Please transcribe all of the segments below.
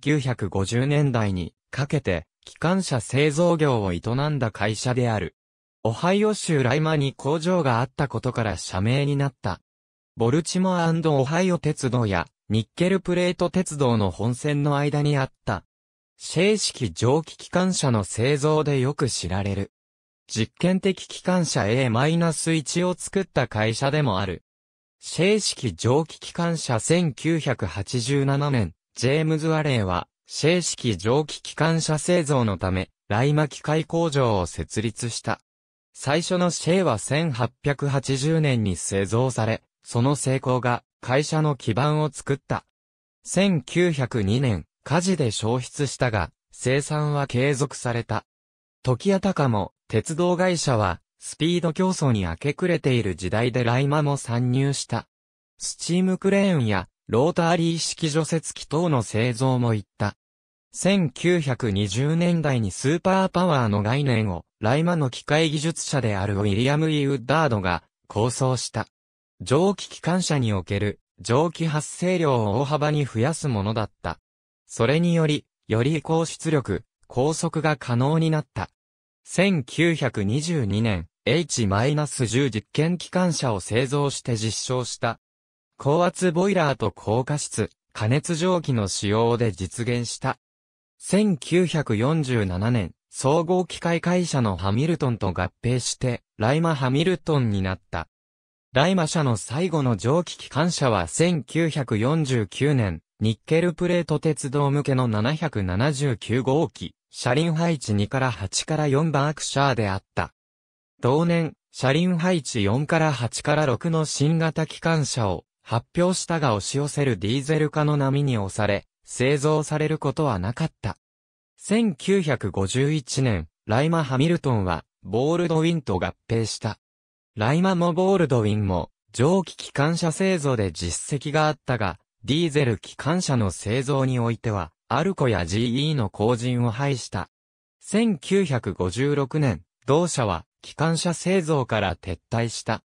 1950年代にかけて機関車製造業を営んだ会社である。オハイオ州ライマに工場があったことから社名になった。ボルチモアオハイオ鉄道やニッケルプレート鉄道の本線の間にあった。正式蒸気機関車の製造でよく知られる。実験的機関車 A-1 を作った会社でもある。正式蒸気機関車1987年、ジェームズ・ワレーは、正式蒸気機関車製造のため、ライマ機械工場を設立した。最初のシェイは1880年に製造され、その成功が会社の基盤を作った。1902年、火事で消失したが、生産は継続された。時あたかも、鉄道会社は、スピード競争に明け暮れている時代でライマも参入した。スチームクレーンやローターリー式除雪機等の製造もいった。1920年代にスーパーパワーの概念を、ライマの機械技術者であるウィリアム・イ、ウッダードが構想した。蒸気機関車における蒸気発生量を大幅に増やすものだった。それにより、より高出力、高速が可能になった。1922年、H-10 実験機関車を製造して実証した。高圧ボイラーと高加湿、加熱蒸気の使用で実現した。1947年、総合機械会社のハミルトンと合併して、ライマ・ハミルトンになった。ライマ社の最後の蒸気機関車は1949年、ニッケルプレート鉄道向けの779号機、車輪配置2から8から4バークシャーであった。同年、車輪配置4から8から6の新型機関車を発表したが押し寄せるディーゼル化の波に押され、製造されることはなかった。1951年、ライマ・ハミルトンは、ボールドウィンと合併した。ライマもボールドウィンも、蒸気機関車製造で実績があったが、ディーゼル機関車の製造においては、アルコや GE の後陣を排した。1956年、同社は、機関車製造から撤退した。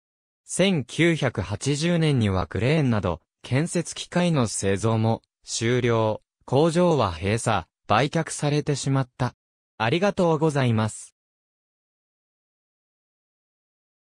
1980年にはクレーンなど、建設機械の製造も終了、工場は閉鎖、売却されてしまった。ありがとうございます。